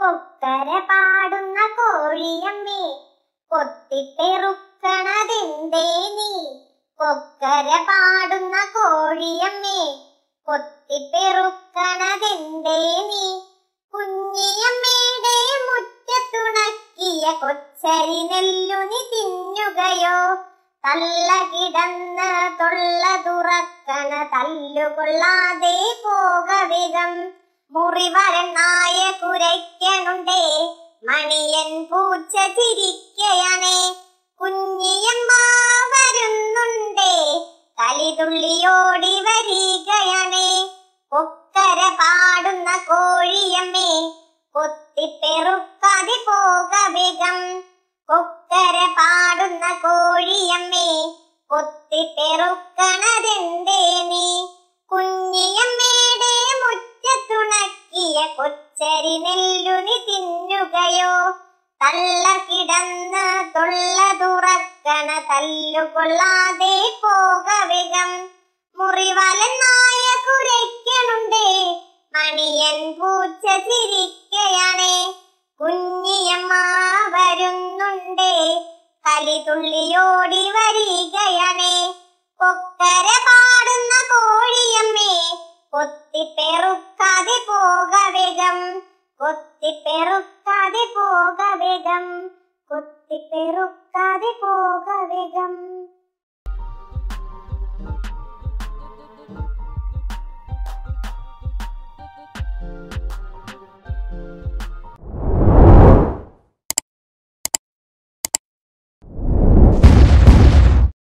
കൊക്കര പാടുന്ന കോഴിയമ്മേ കൊത്തിപ്പെറുക്കണതെന്തേ നീ കൊക്കര പാടുന്ന കോഴിയമ്മേ കൊത്തിപ്പെറുക്കണതെന്തേ നീ കുഞ്ഞിയമ്മയുടെ മുറ്റത്തുണക്കിയ കൊച്ചരി നെല്ലുനി തിന്നുകയോ തല്ല കിടന്ന് തൊള്ള തുറക്കണ തല്ലുകൊള്ളാതെ പോകവിധം മുറിവരണായ കുരയ്ക്കണുണ്ടേ മണിയൻ പൂച്ച ചിരിക്കയണേ കുഞ്ഞിയമ്മ വരുന്നുണ്ടേ കലിതുള്ളിയോടി വരികയണേ കൊക്കര പാടുന്ന കോഴിയമ്മേ കൊത്തിപ്പെറുക്കാതെ പോക വേഗം പാ കുഞ്ഞിയമ്മേ കൊത്തിത്തെറുക്കണതെന്തേ നീ കുഞ്ഞിയമ്മയുടെ മുറ്റത്തുണക്കിയ കൊച്ചരി നെല്ലുനി തിന്നുകയോ തള്ള കിടന്ന് തൊള്ള തുറക്കണ തല്ലുകൊള്ളാതെ പോകവേഗം മുറിവലൻ നായ കുരയ്ക്കണുണ്ടേ മണിയൻ പൂച്ച ചിരിക്കയാണേ കുഞ്ഞിയ കരിതുള്ളിയോടി വരികയണേ കൊക്കര പാടുന്ന കോഴിയമ്മേ കൊത്തിപ്പെറുക്കാതെ പോക വേഗം കൊത്തിപ്പെറുക്കാതെ പോക വേഗം കൊത്തിപ്പെറുക്കാതെ പോ